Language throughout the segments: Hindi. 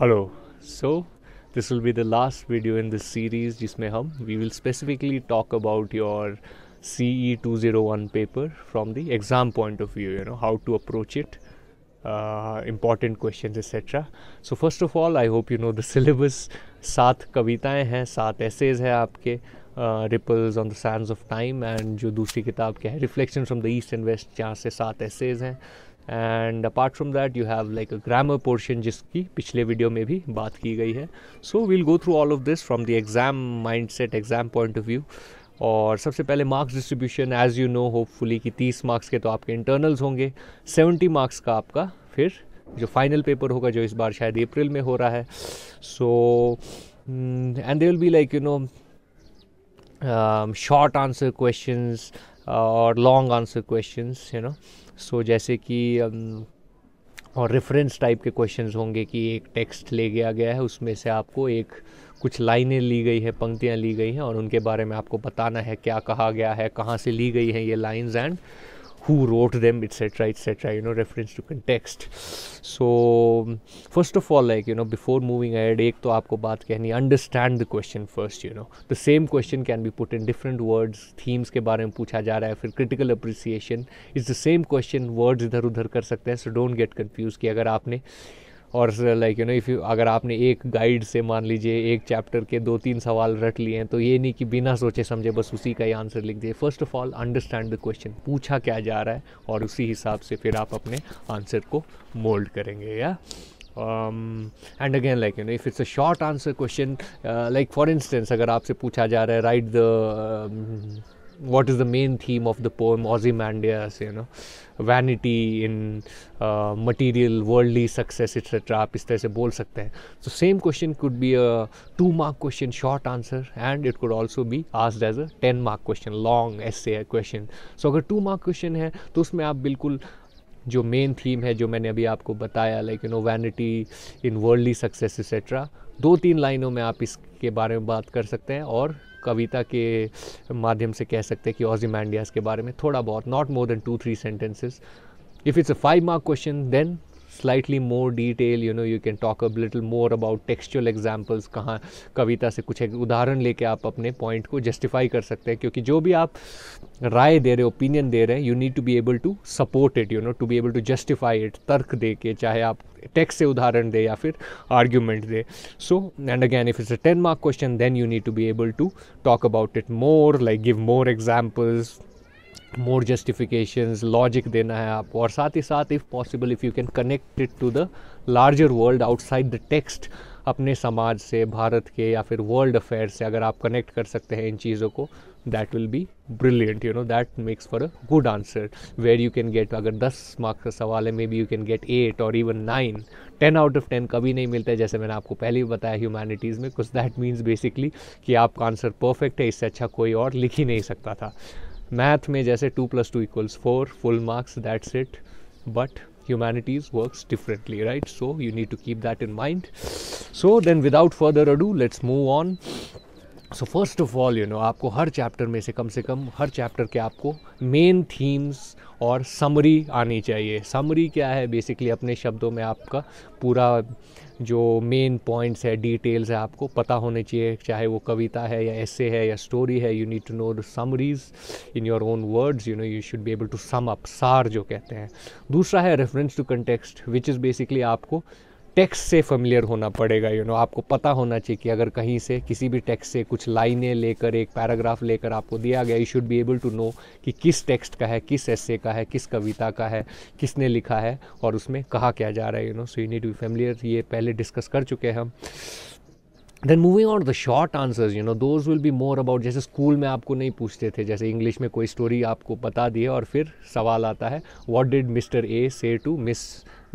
Hello so this will be the last video in this series जिसमें हम we will specifically talk about your C E two zero one paper from the exam point of view you know how to approach it important question etcetera so first of all I hope you know the syllabus सात कविताएँ हैं सात एसेज हैं आपके ripples on the sand of time and जो दूसरी किताब क्या है reflection from the east and west जहाँ से सात एसेज हैं and apart from that you have like a grammar portion जिसकी पिछले वीडियो में भी बात की गई है so we'll go through all of this from the exam mind set exam point of view और सबसे पहले marks distribution as you know hopefully कि 30 मार्क्स के तो आपके इंटरनल्स होंगे 70 मार्क्स का आपका फिर जो फाइनल पेपर होगा जो इस बार शायद अप्रैल में हो रहा है so and they will be like you know short answer questions और long answer question you know so जैसे कि um, और रेफरेंस टाइप के क्वेश्चंस होंगे कि एक टेक्स्ट ले गया गया है उसमें से आपको एक कुछ लाइनें ली गई हैं पंक्तियाँ ली गई हैं और उनके बारे में आपको बताना है क्या कहा गया है कहाँ से ली गई हैं ये lines and who wrote them etc etc you know reference to context so first of all like you know before moving ahead ek to aapko baat kehni understand the question first you know the same question can be put in different words themes ke bare mein pucha ja raha hai fir critical appreciation is the same question words idhar udhar kar sakte hain so don't get confused ki agar aapne और like you know if you अगर आपने एक गाइड से मान लीजिए एक चैप्टर के दो तीन सवाल रट लिए हैं तो ये नहीं कि बिना सोचे समझे बस उसी का ही आंसर लिख दिए first of all understand the question पूछा क्या जा रहा है और उसी हिसाब से फिर आप अपने आंसर को मोल्ड करेंगे या um, and again like you know if it's a short answer question uh, like for instance अगर आपसे पूछा जा रहा है write the uh, what is the main theme of the poem ozymandias you know vanity in material worldly success etcetera आप इस तरह से बोल सकते हैं so same question could be a two mark question short answer and it could also be asked as a ten mark question long ऐसे क्वेश्चन सो अगर टू मार्क क्वेश्चन है तो उसमें आप बिल्कुल जो मेन थीम है जो मैंने अभी आपको बताया like you know vanity in worldly success etcetera दो तीन लाइनों में आप इसके बारे में बात कर सकते हैं और कविता के माध्यम से कह सकते हैं कि ऑजिमैंडियाज के बारे में थोड़ा बहुत not more than two three sentences if it's a five mark question then slightly more detail you know you can talk a little more about textual examples कहाँ कविता से कुछ उदाहरण लेके आप अपने पॉइंट को जस्टिफाई कर सकते हैं क्योंकि जो भी आप राय दे रहे ओपिनियन दे रहे हैं you need to be able to support it you know to be able to justify it तर्क दे के चाहे आप टेक्स्ट से उदाहरण दे या फिर आर्ग्यूमेंट दे so and again if it's a ten mark question then you need to be able to talk about it more like give more examples more justification logic देना है आपको और साथ ही साथ if possible if you can connect it to the larger world outside the text अपने समाज से भारत के या फिर वर्ल्ड अफेयर से अगर आप कनेक्ट कर सकते हैं इन चीज़ों को that will be brilliant you know that makes for a good answer where you can get अगर दस मार्क्स का सवाल है may B you can get eight और even nine ten out of ten कभी नहीं मिलता है जैसे मैंने आपको पहले भी बताया ह्यूमैनिटीज़ में कुछ दैट मीन्स बेसिकली कि आपका आंसर परफेक्ट है इससे अच्छा कोई और लिख ही नहीं सकता था मैथ में जैसे two plus two equals four full marks that's it but humanities work differently right so you need to keep that in mind so then without further ado let's move on so first of all you know आपको हर चैप्टर में से कम से कम हर चैप्टर के आपको मेन थीम्स और समरी आनी चाहिए समरी क्या है बेसिकली अपने शब्दों में आपका पूरा जो मेन पॉइंट्स है डिटेल्स है आपको पता होने चाहिए चाहे वो कविता है या ऐसे है या स्टोरी है you need to know the summaries in your own words you know you should be able to sum up सार जो कहते हैं दूसरा है reference to context which is basically आपको टेक्स्ट से फेमिलियर होना पड़ेगा यू you नो know, आपको पता होना चाहिए कि अगर कहीं से किसी भी टैक्स से कुछ लाइनें लेकर एक पैराग्राफ लेकर आपको दिया गया you should be able to know कि किस टेक्स्ट का है किस ऐसे का है किस कविता का है किसने लिखा है और उसमें कहा क्या जा रहा है you know so you need to familiar ये पहले डिस्कस कर चुके हैं हम then moving on the short answers you know those will be more about जैसे स्कूल में आपको नहीं पूछते थे जैसे इंग्लिश में कोई स्टोरी आपको बता दी है और फिर सवाल आता है वॉट डिड मिस्टर ए से टू मिस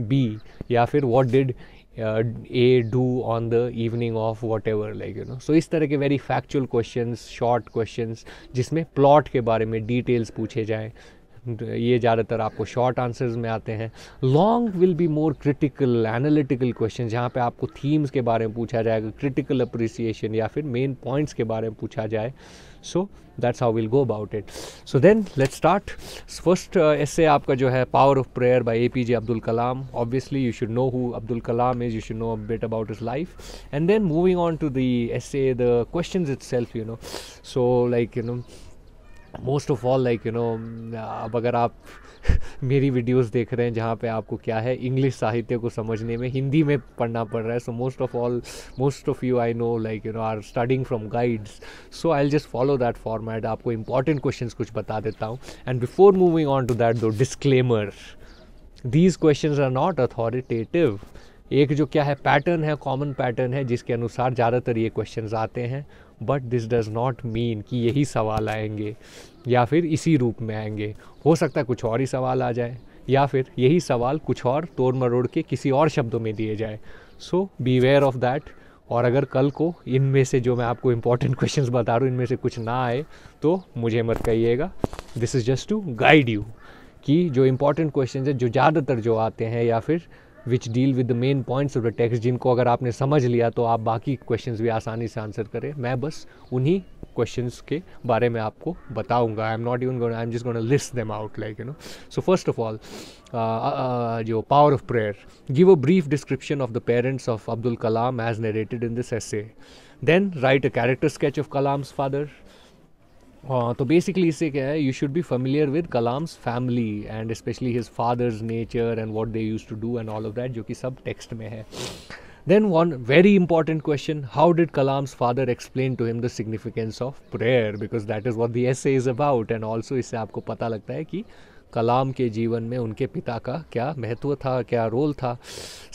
बी या फिर what did A do on the evening of whatever like you know so इस तरह के very factual question short question जिसमें प्लॉट के बारे में डिटेल्स पूछे जाएँ ये ज़्यादातर आपको शॉर्ट आंसर्स में आते हैं long will be more critical analytical question जहाँ पे आपको थीम्स के बारे में पूछा जाएगा क्रिटिकल अप्रिसिएशन या फिर मेन पॉइंट्स के बारे में पूछा जाए so that's how we'll go about it so then let's start first uh, essay aapka jo hai power of prayer by apj abdul kalam obviously you should know who abdul kalam is you should know a bit about his life and then moving on to the essay the questions itself you know so like you know most of all, like you know, uh, अब अगर मेरी वीडियोस देख रहे हैं जहाँ पे आपको क्या है इंग्लिश साहित्य को समझने में हिंदी में पढ़ना पड़ रहा है so most of all most of you I know like you know are studying from guides so I just follow that format आपको इंपॉर्टेंट क्वेश्चन कुछ बता देता हूँ and before moving on to that दो disclaimer these question are not authoritative एक जो क्या है पैटर्न है कॉमन पैटर्न है जिसके अनुसार ज़्यादातर ये क्वेश्चन आते हैं but this does not mean कि यही सवाल आएंगे या फिर इसी रूप में आएंगे हो सकता है कुछ और ही सवाल आ जाए या फिर यही सवाल कुछ और तोड़ मरोड़ के किसी और शब्दों में दिए जाए so be aware of that और अगर कल को इनमें से जो मैं आपको इंपॉर्टेंट क्वेश्चंस बता रहा हूँ इनमें से कुछ ना आए तो मुझे मत कहिएगा this is just to guide you कि जो इंपॉर्टेंट क्वेश्चन है जो ज़्यादातर जो आते हैं या फिर which deal with the main points of the text जिनको अगर आपने समझ लिया तो आप बाकी क्वेश्चंस भी आसानी से आंसर करें मैं बस उन्हीं क्वेश्चन के बारे में आपको बताऊँगा I am not even I am जिस list them out like you know so first of all जो power of prayer give a brief description of the parents of Abdul Kalam as narrated in this essay then write a character sketch of Kalam's father तो बेसिकली इससे क्या है you should be familiar with Kalam's family and especially his father's nature and what they used to do and all of that जो कि सब टेक्स्ट में है Then, one very important question how did Kalam's father explain to him the significance of prayer? Because that is what the essay is about. And also, इससे आपको पता लगता है कि कलाम के जीवन में उनके पिता का क्या महत्व था क्या रोल था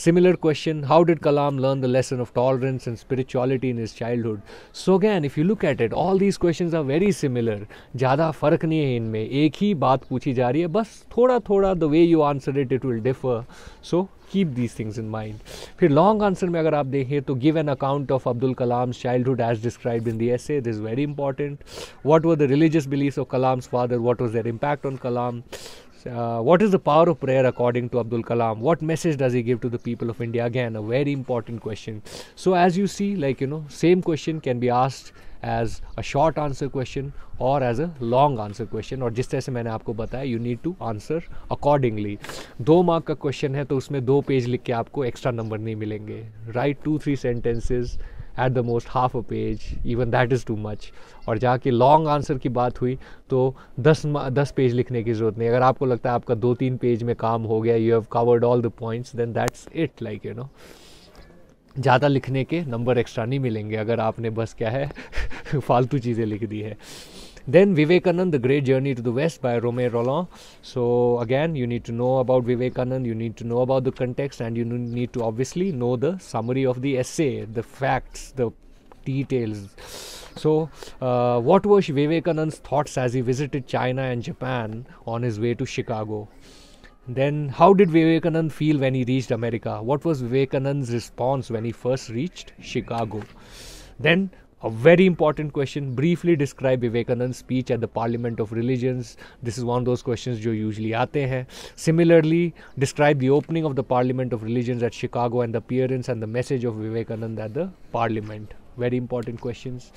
similar question how did Kalam learn the lesson of tolerance and spirituality in his childhood so again if you look at it all these question are very similar ज़्यादा फ़र्क नहीं है इनमें एक ही बात पूछी जा रही है बस थोड़ा थोड़ा the way you answer it it will differ so keep these things in mind फिर लॉन्ग आंसर में अगर आप देखें तो give an account of Abdul Kalam childhood as describe in the essay this is very important what were the religious believes of Kalam's father what was their impact on Kalam what is the power of prayer according to Abdul Kalam? What message does he give to the people of India? Again, a very important question. So, as you see, like you know, same question can be asked as a short answer question और as a long answer question और जिस तरह से मैंने आपको बताया you need to answer accordingly दो मार्क का क्वेश्चन है तो उसमें दो पेज लिख के आपको एक्स्ट्रा नंबर नहीं मिलेंगे right two three sentences at the most half a page even that is too much और जहाँ की लॉन्ग आंसर की बात हुई तो दस दस पेज लिखने की ज़रूरत नहीं अगर आपको लगता है आपका दो तीन पेज में काम हो गया you have covered all the points then that's it like you know ज़्यादा लिखने के नंबर एक्स्ट्रा नहीं मिलेंगे अगर आपने बस क्या है फालतू चीज़ें लिख दी है then Vivekananda the great journey to the west by Romain रोलॉ so again you need to know about Vivekananda you need to know about the context and you need to obviously know the summary of the essay the facts the details so what was Vivekananda thoughts as he visited China and Japan on his way to Chicago Then, how did Vivekanand feel when he reached America? What was Vivekanand's response when he first reached Chicago? Then, a very important question briefly describe Vivekanand's speech at the Parliament of Religions. This is one of those questions which usually आते हैं. Similarly, describe the opening of the Parliament of Religions at Chicago and the appearance and the message of Vivekanand at the Parliament. Very important questions.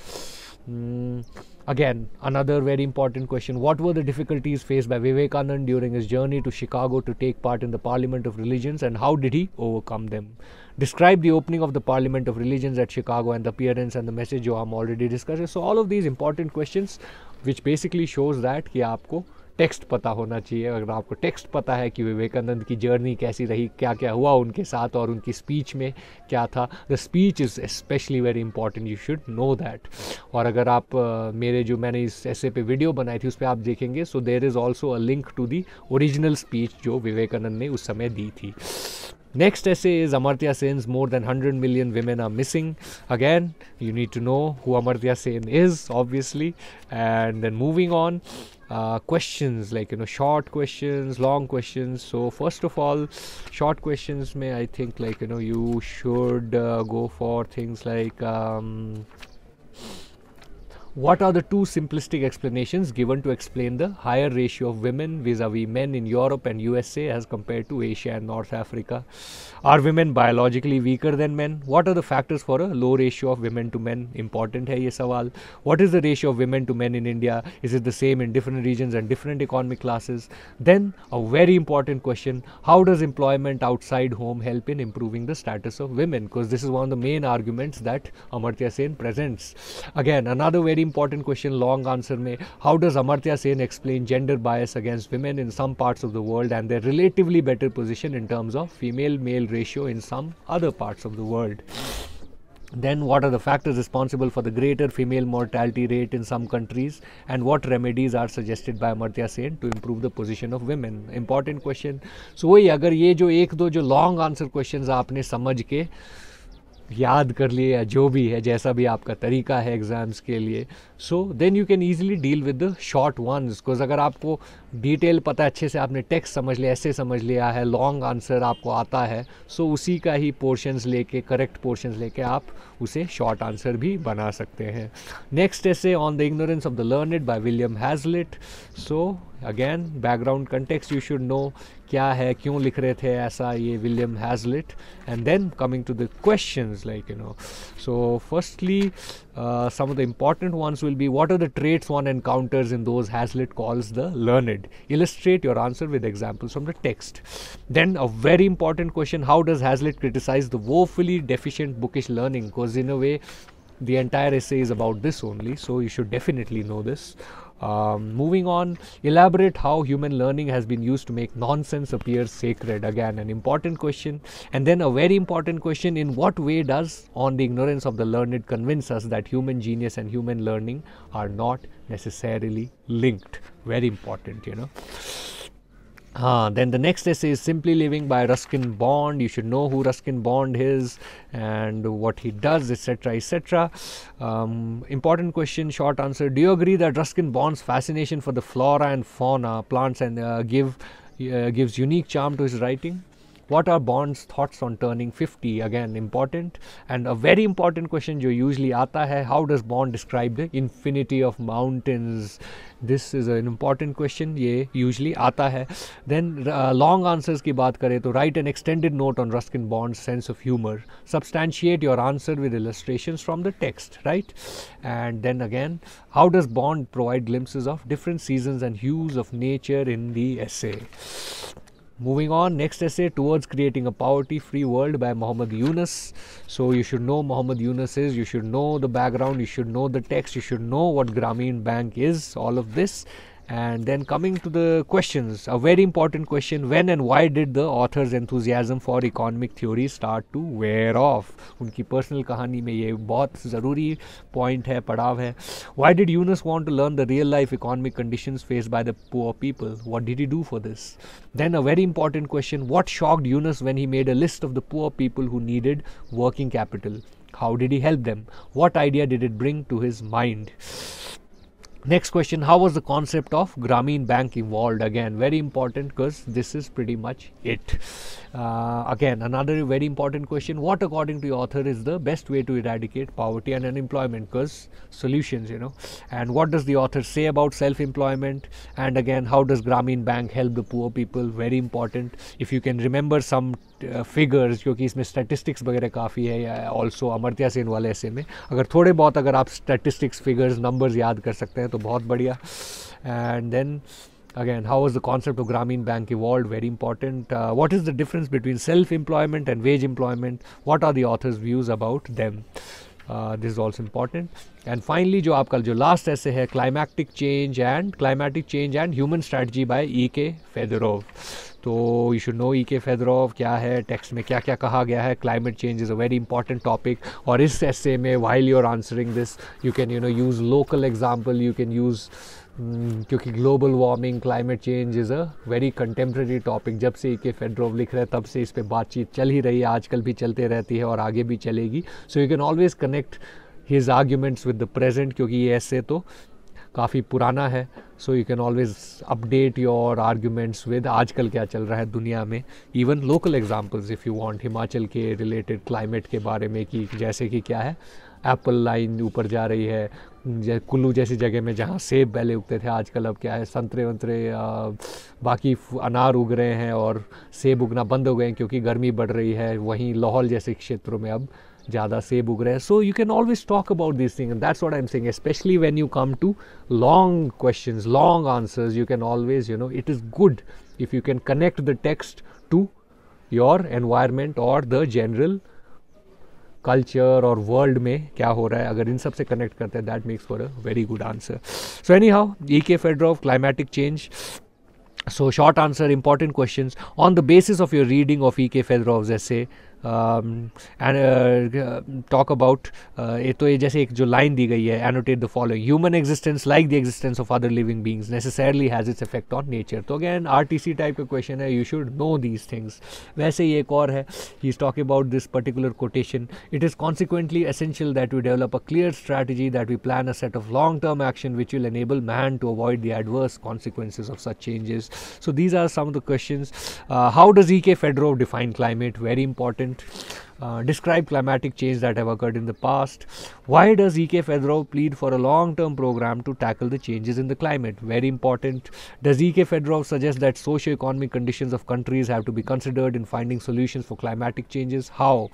Hmm. again, another very important question. What were the difficulties faced by Vivekanand during his journey to Chicago to take part in the Parliament of Religions and how did he overcome them? Describe the opening of the Parliament of Religions at Chicago and the appearance and the message you have already discussed. So all of these important questions which basically shows that कि आपको टेक्स्ट पता होना चाहिए अगर आपको टेक्स्ट पता है कि विवेकानंद की जर्नी कैसी रही क्या क्या हुआ उनके साथ और उनकी स्पीच में क्या था the speech is specially very important you should know that और अगर आप मेरे जो मैंने इस ऐसे पे वीडियो बनाई थी उस पर आप देखेंगे so there is also a link to the original speech जो विवेकानंद ने उस समय दी थी next essay is Amartya Sen's more than hundred million women are missing again you need to know who Amartya Sen is obviously and then moving on uh, questions like you know short questions long questions so first of all short questions may i think like you know you should uh, go for things like um, what are the two simplistic explanations given to explain the higher ratio of women vis-a-vis men in Europe and USA as compared to Asia and North Africa? Are women biologically weaker than men? What are the factors for a low ratio of women to men? Important hai ye sawal. What is the ratio of women to men in India? Is it the same in different regions and different economic classes? Then a very important question, how does employment outside home help in improving the status of women? Because this is one of the main arguments that Amartya Sen presents. Again, another very very important question long answer में how does Amartya Sen explain gender bias against women in some parts of the world and there relatively better position in terms of female male ratio in some other parts of the world then what are the factors responsible for the greater female mortality rate in some countries and what remedies are suggested by amartya sen to improve the position of women important question so वही agar ye jo ek do jo long answer questions aapne samajh ke याद कर लिए या जो भी है जैसा भी आपका तरीका है एग्ज़ाम्स के लिए so then you can easily deal with the short ones because अगर आपको डिटेल पता अच्छे से आपने टेक्स्ट समझ लिया ऐसे समझ लिया है लॉन्ग आंसर आपको आता है सो so उसी का ही पोर्शंस लेके करेक्ट पोर्शंस लेके आप उसे शॉर्ट आंसर भी बना सकते हैं next essay on the ignorance of the learned by William Hazlitt so again background context you should know क्या है क्यों लिख रहे थे ऐसा ये William Hazlitt and then coming to the questions like you know so firstly uh, some of the important ones will be what are the traits one encounters in those hazlitt calls the learned illustrate your answer with examples from the text then a very important question how does hazlitt criticize the woefully deficient bookish learning because in a way the entire essay is about this only so you should definitely know this um, moving on, elaborate how human learning has been used to make nonsense appear sacred. Again, an important question. And then a very important question in what way does On the Ignorance of the Learned convince us that human genius and human learning are not necessarily linked? Very important, you know. Uh, then the next essay is Simply Living by Ruskin Bond. You should know who Ruskin Bond is and what he does, etc. etc. Um, important question, short answer. Do you agree that Ruskin Bond's fascination for the flora and fauna, plants, and uh, give uh, gives unique charm to his writing? What are Bond's thoughts on turning 50? Again, important. And a very important question जो usually आता how does Bond describe the infinity of mountains? This is an important question. ये usually आता Then uh, long answers ki baat kare to write an extended note on Ruskin Bond's sense of humor. Substantiate your answer with illustrations from the text, right? And then again, how does Bond provide glimpses of different seasons and hues of nature in the essay? Moving on, next essay towards creating a poverty-free world by Muhammad Yunus. So you should know Muhammad Yunus is, you should know the background, you should know the text, you should know what Grameen Bank is, all of this. And then coming to the questions, a very important question when and why did the author's enthusiasm for economic theory start to wear off? personal kahani कहानी में ये zaruri point hai, padav hai. Why did Yunus want to learn the real life economic conditions faced by the poor people? What did he do for this? Then a very important question what shocked Yunus when he made a list of the poor people who needed working capital? How did he help them? What idea did it bring to his mind? Next question, how was the concept of Grameen Bank evolved? Again, very important because this is pretty much it. Uh, again, another very important question, what according to your author is the best way to eradicate poverty and unemployment? Because solutions, you know. And what does the author say about self-employment? And again, how does Grameen Bank help the poor people? Very important. If you can remember some figures uh, क्योंकि इसमें स्टैटिस्टिक्स वगैरह काफ़ी है या ऑल्सो अमरत्या सेन वाले ऐसे में अगर थोड़े बहुत अगर आप स्टैटिस्टिक्स फिगर्स नंबर्स याद कर सकते हैं तो बहुत बढ़िया and then again how is the concept of Grameen bank की world very important what is the difference between self employment and wage employment what are the author's views about them this is also important and finally जो आपका जो लास्ट ऐसे है climatic change and climatic change and human strategy by E K Fedorov तो you should no E K फेदरोव क्या है टेक्स्ट में क्या क्या कहा गया है climate change is a very important topic और इस ऐसे में while are answering this you can you know use local example you can use Hmm, क्योंकि global warming climate change is a very contemporary topic जब से के फेडरो लिख रहे हैं तब से इस पर बातचीत चल ही रही है आजकल भी चलते रहती है और आगे भी चलेगी so you can always connect his arguments with the present क्योंकि ये ऐसे तो काफ़ी पुराना है so you can always update your arguments with आजकल क्या चल रहा है दुनिया में even local examples if you want Himachal के रिलेटेड क्लाइमेट के बारे में कि जैसे कि क्या है एप्पल लाइन ऊपर जा रही है कुल्लू जैसी जगह में जहाँ सेब पहले उगते थे आजकल अब क्या है संतरे वंतरे बाकी अनार उग रहे हैं और सेब उगना बंद हो गए हैं क्योंकि गर्मी बढ़ रही है वहीं लाहौल जैसे क्षेत्रों में अब ज़्यादा सेब उग रहे हैं so you can always talk about this thing and that's what I am saying specially when you come to long question long answers you can always you know it is good if you can connect the text to your environment और द जनरल कल्चर और वर्ल्ड में क्या हो रहा है अगर इन सब से कनेक्ट करते हैं that makes for a very good answer so anyhow E K Fedorov climatic change so short answer important question on the basis of your reading of E K Fedorov जैसे and talk about तो ये जैसे एक जो लाइन दी गई है annotate the following human existence like the existence of other living beings necessarily has its effect on nature तो again R T C type का क्वेश्चन है you should know these things वैसे ही एक और है he is talk about this particular quotation it is consequently essential that we develop a clear strategy that we plan a set of long term action which will enable man to avoid the adverse consequences of such changes so these are some of the question how does E K Fedorov define climate very important uh, describe climatic change that have occurred in the past. Why does E.K. Fedorov plead for a long-term program to tackle the changes in the climate? Very important. Does E.K. Fedorov suggest that socio-economic conditions of countries have to be considered in finding solutions for climatic changes? How?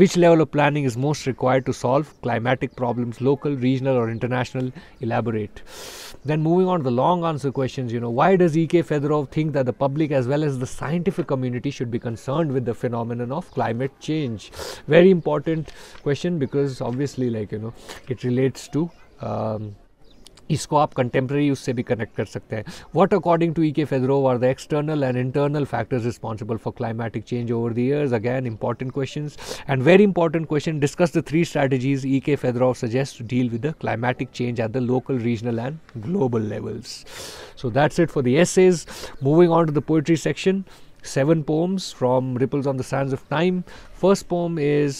Which level of planning is most required to solve climatic problems, local, regional, or international? Elaborate. Then moving on to the long answer questions, you know, why does E.K. Fedorov think that the public as well as the scientific community should be concerned with the phenomenon of climate change? Very important question because obviously, like, you know, it relates to. Um, इसको आप कंटेम्प्रेरी उससे भी कनेक्ट कर सकते हैं what according to E K Fedorov are the external and internal factors responsible for climatic change over the years again important question and very important question discuss the three strategies E K Fedorov suggest to deal with the climatic change at the local regional and global levels so that's it for the is moving on to the poetry section seven poems from ripples on the Sands of time first poem is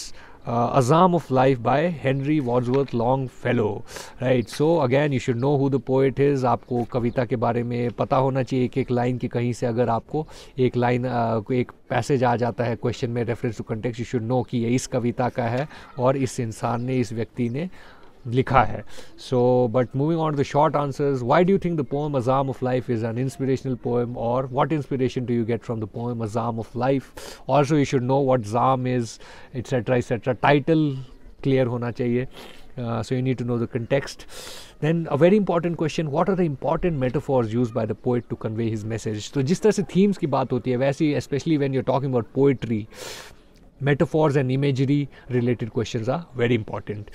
uh, Azam of Life by Henry Wadsworth Longfellow right so again you should know who the poet is आपको कविता के बारे में पता होना चाहिए एक एक लाइन की कहीं से अगर आपको एक लाइन uh, एक पैसेज आ जाता है क्वेश्चन में reference to context you should know कि ये इस कविता का है और इस इंसान ने इस व्यक्ति ने लिखा है so but moving on the short answers why do you think the poem a psalm of life is an inspirational poem और what inspiration to you get from the poem a psalm of life also you should know what psalm is etcetera etcetera title clear होना चाहिए so you need to know the context then a very important question what are the important metaphors used by the poet to convey his message तो जिस तरह से थीम्स की बात होती है वैसी specially when you are talking about poetry metaphors and imagery related questions are very important.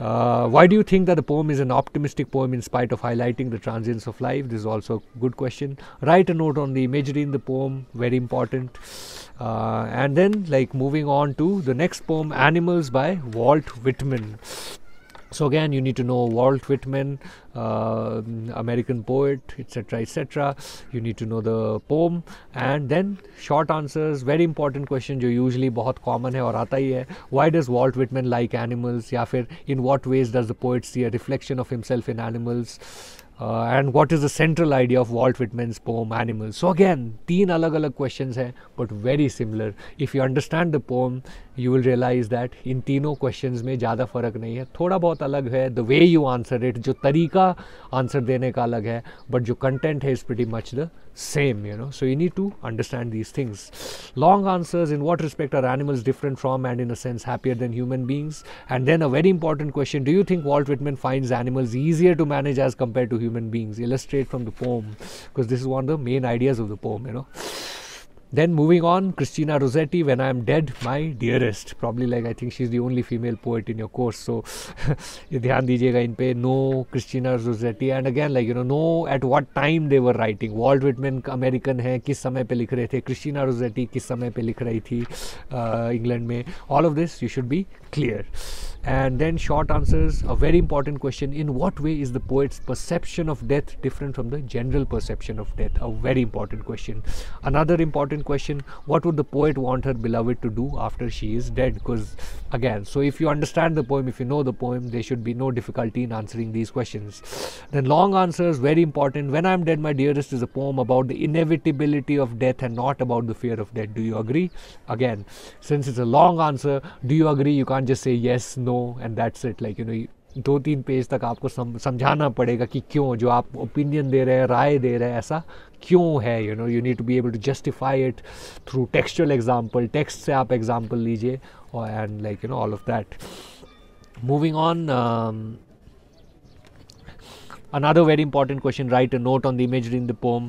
Uh, why do you think that the poem is an optimistic poem in spite of highlighting the transience of life? This is also a good question. Write a note on the imagery in the poem, very important. Uh, and then like moving on to the next poem, Animals by Walt Whitman. So again, you need to know Walt Whitman, uh, American poet, etc., etc. You need to know the poem, and then short answers. Very important question जो usually बहुत common hai aur aata hi hai. Why does Walt Whitman like animals? Ya fir, in what ways does the poet see a reflection of himself in animals? Uh, and what is the central idea of Walt Whitman's poem Animals? So again, three different questions हैं, but very similar. If you understand the poem, you will realise that इन तीनों क्वेश्चन में ज़्यादा फ़र्क नहीं है थोड़ा बहुत अलग है the way you answer it जो तरीका आंसर देने का अलग है बट जो कंटेंट है is pretty much the same you know so you need to understand these things long answers in what respect are animals different from and in a sense happier than human beings and then a very important question do you think Walt Whitman find animals easier to manage as compare to human beings illustrate from the poem because this is one the main ideas of the pome you know Then moving on, Christina Rossetti, When I Am Dead, My Dearest. Probably like I think she's the only female poet in your course. So ध्यान दीजिएगा इन पे know Christina Rossetti and again like you know know at what time they were writing Walt Whitman American है किस समय पे लिख रहे थे क्रिस्टीना रोजेटी किस समय पे लिख रही थी इंग्लैंड uh, में all of this you should be clear And then short answers a very important question in what way is the poet's perception of death different from the general perception of death? A very important question. Another important question what would the poet want her beloved to do after she is dead? Because again, so if you understand the poem, if you know the poem, there should be no difficulty in answering these questions. Then long answers, very important. When I'm Dead, My Dearest is a poem about the inevitability of death and not about the fear of death. Do you agree? Again, since it's a long answer, do you agree? You can't just say yes, no, no and that's it like you know दो तीन पेज तक आपको सम, समझाना पड़ेगा कि क्यों जो आप ओपिनियन दे रहे हैं राय दे रहे हैं ऐसा क्यों है you know you need to be able to justify it through textual example text से आप एग्जाम्पल लीजिए and like you know all of that moving on another very important question write a note on the imagery in the poem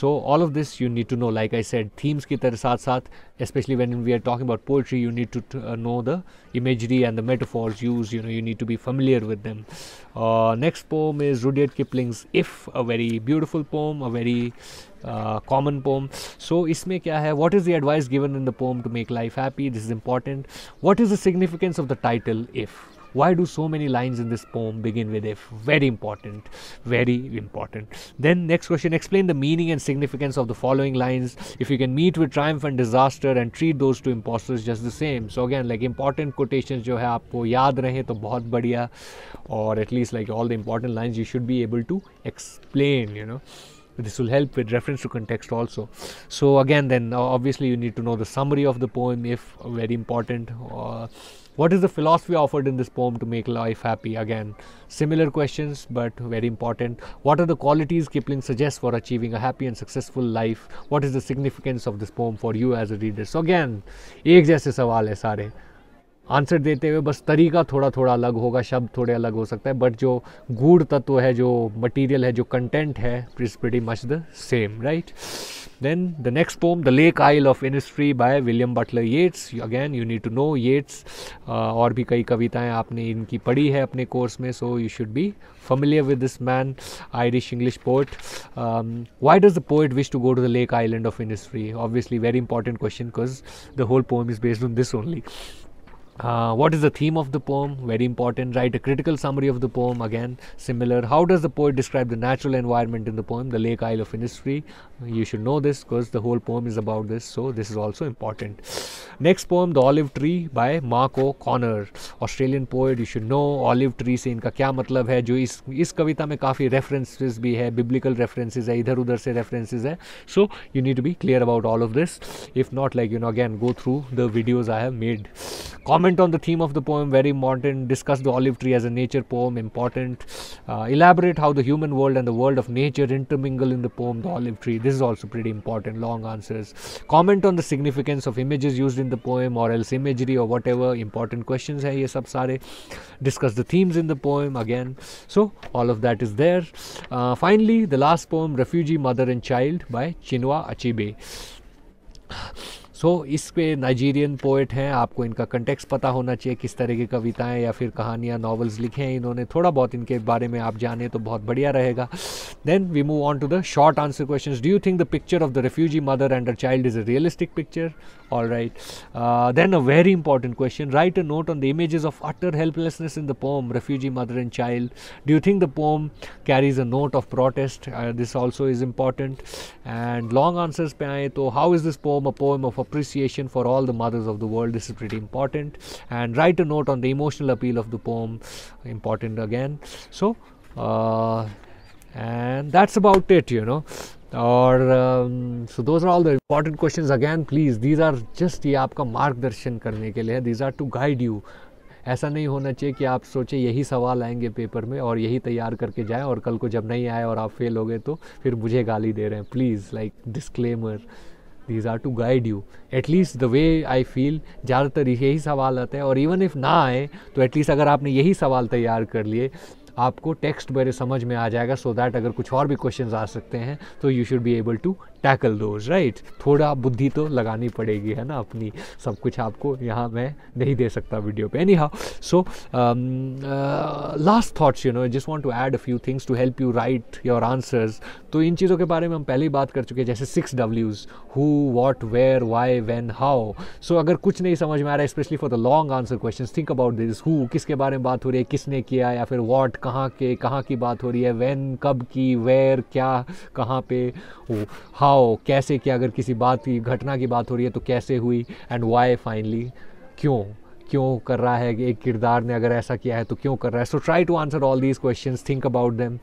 so all of this you need to know like i said themes ki tarah saath saath especially when we are talking about poetry you need to uh, know the imagery and the metaphors used you know you need to be familiar with them uh, next poem is rudyard kipling's if a very beautiful poem a very uh, common poem. So इसमें क्या है what is the advice given in the poem to make life happy this is important what the the significance of the why do so many lines in this poem begin with if? Very important, very important. Then, next question explain the meaning and significance of the following lines. If you can meet with triumph and disaster and treat those two imposters just the same. So, again, like important quotations, जो है आपको याद रहे तो बहुत बढ़िया or at least like all the important lines you should be able to explain, you know this will help with reference to context also so again then obviously you need to know the summary of the poem if very important uh, what is the philosophy offered in this poem to make life happy? Again, similar questions, but very important. What are the qualities Kipling suggests for achieving a happy and successful life? What is the significance of this poem for you as a reader? So again, एक जैसे सवाल है सारे आंसर देते हुए बस तरीका थोड़ा थोड़ा अलग होगा शब्द थोड़े अलग हो सकता है बट जो गूढ़ तत्व है जो मटीरियल है जो कंटेंट है pretty much the same right then the next poem the lake isle of Innisfree by William Butler Yeats again you need to know Yeats और भी कई कविताएं आपने इनकी पढ़ी है अपने कोर्स में so you should be familiar with this man Irish English poet why does the poet wish to go to the lake island of Innisfree obviously very important question because the whole poem is based on this only Uh, what is the theme of the poem? Very important. Write a critical summary of the poem. Again, similar. How does the poet describe the natural environment in the poem, the Lake Isle of Innisfree? You should know this because the whole poem is about this. So, this is also important. Next poem, The Olive Tree by Mark O'Connor. Australian poet, you should know. Olive tree से इनका क्या मतलब है जो इस इस कविता में काफ़ी references भी है biblical references है इधर उधर से references है So you need to be clear about all of this. If not, like you know, again, go through the videos I have made. Comment comment on the theme of the poem, very important, discuss the olive tree as a nature poem, important, uh, elaborate how the human world and the world of nature intermingle in the poem, the olive tree. This is also pretty important, long answers. Comment on the significance of images used in the poem or else imagery or whatever, important questions hai ye sab sare. Discuss the themes in the poem again. So, all of that is there. Uh, finally, the last poem, Refugee Mother and Child by Chinua Achebe. So so, इस पे नाइजीरियन पोइट हैं आपको इनका कंटेक्स पता होना चाहिए किस तरह की कविताएं या फिर कहानियां नॉवेल्स लिखे हैं इन्होंने थोड़ा बहुत इनके बारे में आप जाने तो बहुत बढ़िया रहेगा then we move on to the short answer question do you think the picture of the refugee mother and a child is a realistic picture all right uh, then a very important question write a note on the images of utter helplessness in the poem refugee mother and child do you think the poem carries a note of protest uh, this also is important and long answers pe how is this poem a poem of appreciation for all the mothers of the world this is pretty important and write a note on the emotional appeal of the poem important again so uh, and that's about it you know और so those are all the important question again please these are just ये आपका मार्गदर्शन करने के लिए these are to guide you ऐसा नहीं होना चाहिए कि आप सोचें यही सवाल आएंगे पेपर में और यही तैयार करके जाए और कल को जब नहीं आए और आप फेल हो गए तो फिर मुझे गाली दे रहे हैं please like disclaimer these are to guide you at least the way I feel ज़्यादातर यही सवाल आते हैं और इवन इफ़ ना आए तो एटलीस्ट अगर आपने यही सवाल तैयार कर लिए आपको टेक्स्ट मेरे समझ में आ जाएगा सो so दैट अगर कुछ और भी क्वेश्चन आ सकते हैं तो you should be able to tackle those right थोड़ा बुद्धि तो लगानी पड़ेगी है ना अपनी सब कुछ आपको यहाँ मैं नहीं दे सकता वीडियो पे anyhow so last thoughts you know just want to add a few things to help you write your answers तो इन चीज़ों के बारे में हम पहले ही बात कर चुके हैं जैसे सिक्स डब्ल्यूज who what where why when how so अगर कुछ नहीं समझ में आ रहा है specially for the long answer question think about this who किसके बारे में बात हो रही है किसने किया या फिर वॉट कहाँ के कहाँ की बात हो रही है वैन कब की वेयर क्या कहाँ पे हाउ oh, हाउ कैसे क्या अगर किसी बात की घटना की बात हो रही है तो कैसे हुई एंड वाई फाइनली क्यों क्यों कर रहा है कि एक किरदार ने अगर ऐसा किया है तो क्यों कर रहा है so try to answer all these question think about them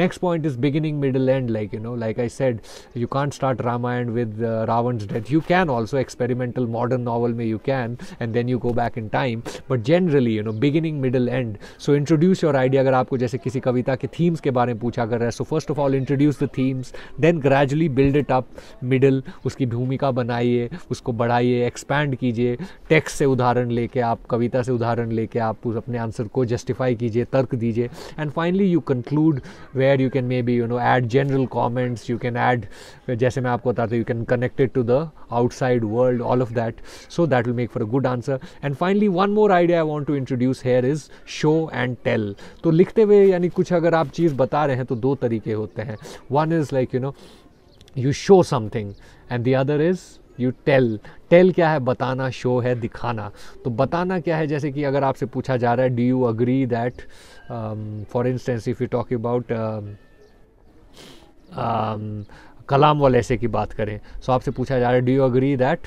next point is beginning middle end like you know like I said you can start Ramayana with Ravana death you can also experimental modern novel में you can end then you go back in time but generally you know beginning middle end so introduce your idea अगर आपको जैसे किसी कविता के थीम्स के बारे में पूछा कर रहा है so first of all introduce the themes then gradually build it up middle उसकी भूमिका बनाइए उसको बढ़ाइए एक्सपैंड कीजिए टेक्स्ट से उदाहरण लेके आप आप कविता से उदाहरण लेके आप उस अपने आंसर को जस्टिफाई कीजिए तर्क दीजिए and finally you conclude where you can may be you know add general comments you can add जैसे मैं आपको बताता हूँ you can connected to the outside world all of that so that will make for a good answer and finally one more idea I want to introduce here is show and tell तो लिखते हुए यानी कुछ अगर आप चीज़ बता रहे हैं तो दो तरीके होते हैं one is like you know you show something and the other is you tell tell क्या है बताना शो है दिखाना तो बताना क्या है जैसे कि अगर आपसे पूछा जा रहा है do you agree that for instance if you talk about Kalam वाले ऐसे की बात करें सो so, आपसे पूछा जा रहा है do you agree that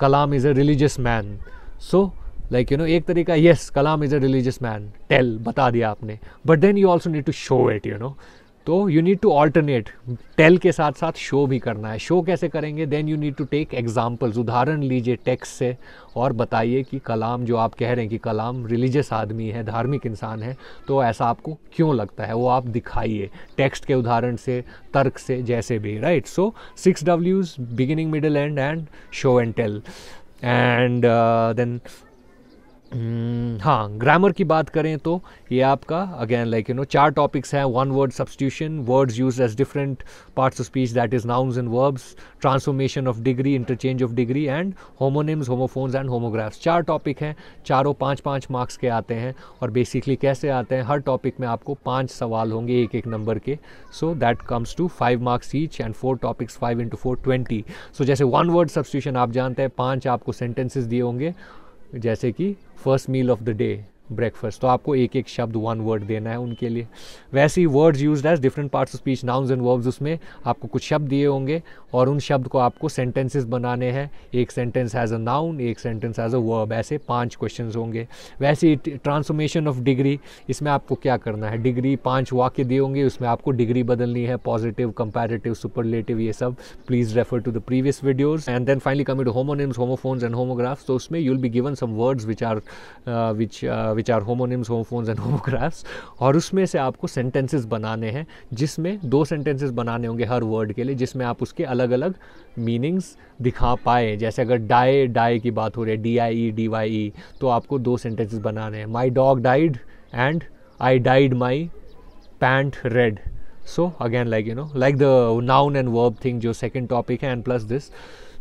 Kalam is a religious man so like you know एक तरीका yes Kalam is a religious man tell बता दिया आपने but then you also need to show it you know तो you need to alternate tell के साथ साथ शो भी करना है शो कैसे करेंगे then you need to take examples उदाहरण लीजिए टेक्स्ट से और बताइए कि कलाम जो आप कह रहे हैं कि कलाम रिलीजियस आदमी है धार्मिक इंसान है तो ऐसा आपको क्यों लगता है वो आप दिखाइए टेक्स्ट के उदाहरण से तर्क से जैसे भी राइट सो सिक्स डब्ल्यूज beginning middle end and show and tell and then hmm, हाँ ग्रामर की बात करें तो ये आपका अगेन लाइक यू नो चार टॉपिक्स हैं one word substitution words use as different parts of speech that is nouns and verbs transformation of degree interchange of degree and homonyms homophones and homographs चार टॉपिक हैं चारों पाँच पाँच मार्क्स के आते हैं और बेसिकली कैसे आते हैं हर टॉपिक में आपको पाँच सवाल होंगे एक एक नंबर के so that comes to five marks each and four topics five into four twenty so जैसे वन वर्ड सब्सटीट्यूशन आप जानते हैं पाँच आपको सेंटेंसेज दिए होंगे जैसे कि first meal of the day breakfast तो आपको एक एक शब्द वन वर्ड देना है उनके लिए वैसे ही words use as different parts of speech nouns and verbs उसमें आपको कुछ शब्द दिए होंगे और उन शब्द को आपको सेंटेंसेस बनाने हैं एक सेंटेंस एज अ नाउन एक सेंटेंस एज अ वर्ब ऐसे पांच क्वेश्चंस होंगे वैसे ही ट्रांसफॉर्मेशन ऑफ डिग्री इसमें आपको क्या करना है डिग्री पाँच वाक्य दिए होंगे उसमें आपको डिग्री बदलनी है पॉजिटिव कंपेरेटिव सुपरलेटिव ये सब please refer to the previous videos and then finally commit homonyms homophones and homographs तो उसमें you'll be given some words which are which which are homonyms homophones and homographs और उसमें से आपको सेंटेंसेस बनाने हैं जिसमें दो सेंटेंसेस बनाने होंगे हर वर्ड के लिए जिसमें आप उसके अलग अलग मीनिंग्स दिखा पाए जैसे अगर डाई डाई की बात हो रही है D I E D Y E तो आपको दो सेंटेंसेस बनाने हैं my dog died and I died my pant red so again like you know like the noun and verb thing जो सेकेंड टॉपिक है and plus this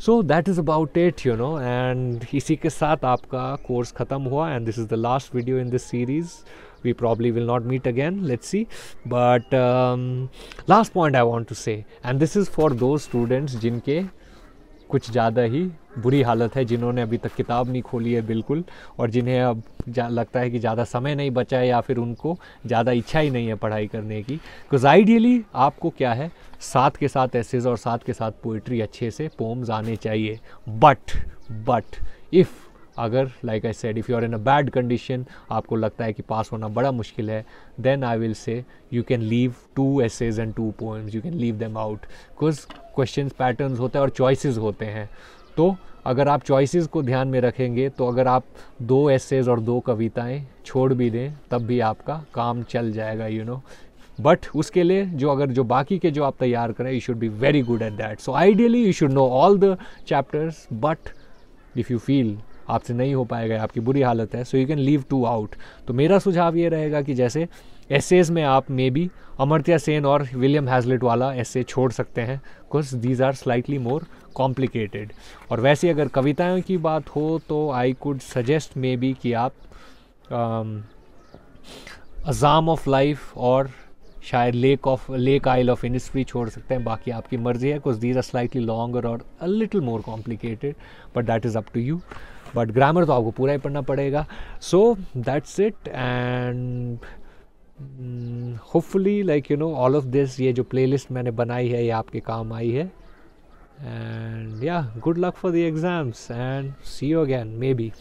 so that is about it you know and इसी के साथ आपका कोर्स ख़त्म हुआ and this is the last video in this series we probably will not meet again let's see but last point I want to say and this is for दो स्टूडेंट्स जिनके कुछ ज़्यादा ही बुरी हालत है जिन्होंने अभी तक किताब नहीं खोली है बिल्कुल और जिन्हें अब लगता है कि ज़्यादा समय नहीं बचा है या फिर उनको ज़्यादा इच्छा ही नहीं है पढ़ाई करने की बिकॉज आइडियली आपको क्या है साथ के साथ एसेज और साथ के साथ पोइट्री अच्छे से पोम्स आने चाहिए बट बट इफ़ अगर like I said if you are in a bad condition आपको लगता है कि पास होना बड़ा मुश्किल है then I will say you can leave two essays and two poems you can leave them out because question pattern होते हैं और चॉइसिस होते हैं तो अगर आप चॉइसेस को ध्यान में रखेंगे तो अगर आप दो एसेज और दो कविताएं छोड़ भी दें तब भी आपका काम चल जाएगा यू नो बट उसके लिए जो अगर जो बाकी के जो आप तैयार करें you should be very good at that so ideally you should know all the chapters but if you feel आपसे नहीं हो पाएगा आपकी बुरी हालत है so you can leave two out तो मेरा सुझाव ये रहेगा कि जैसे एसेज में आप मे बी अमर्त्या सेन और विलियम हैजलेट वाला ऐसे छोड़ सकते हैं because these are slightly more complicated और वैसे अगर कविताओं की बात हो तो I could suggest maybe कि आप अजाम ऑफ लाइफ और शायद lake of lake isle of Innisfree छोड़ सकते हैं बाकी आपकी मर्जी है because these are slightly longer और a little more complicated but that is up to you but grammar तो आपको पूरा ही पढ़ना पड़ेगा so that's it and hopefully like you know all of this ये जो प्लेलिस्ट मैंने बनाई है ये आपके काम आई है एंड या good luck for the exams and see you again may be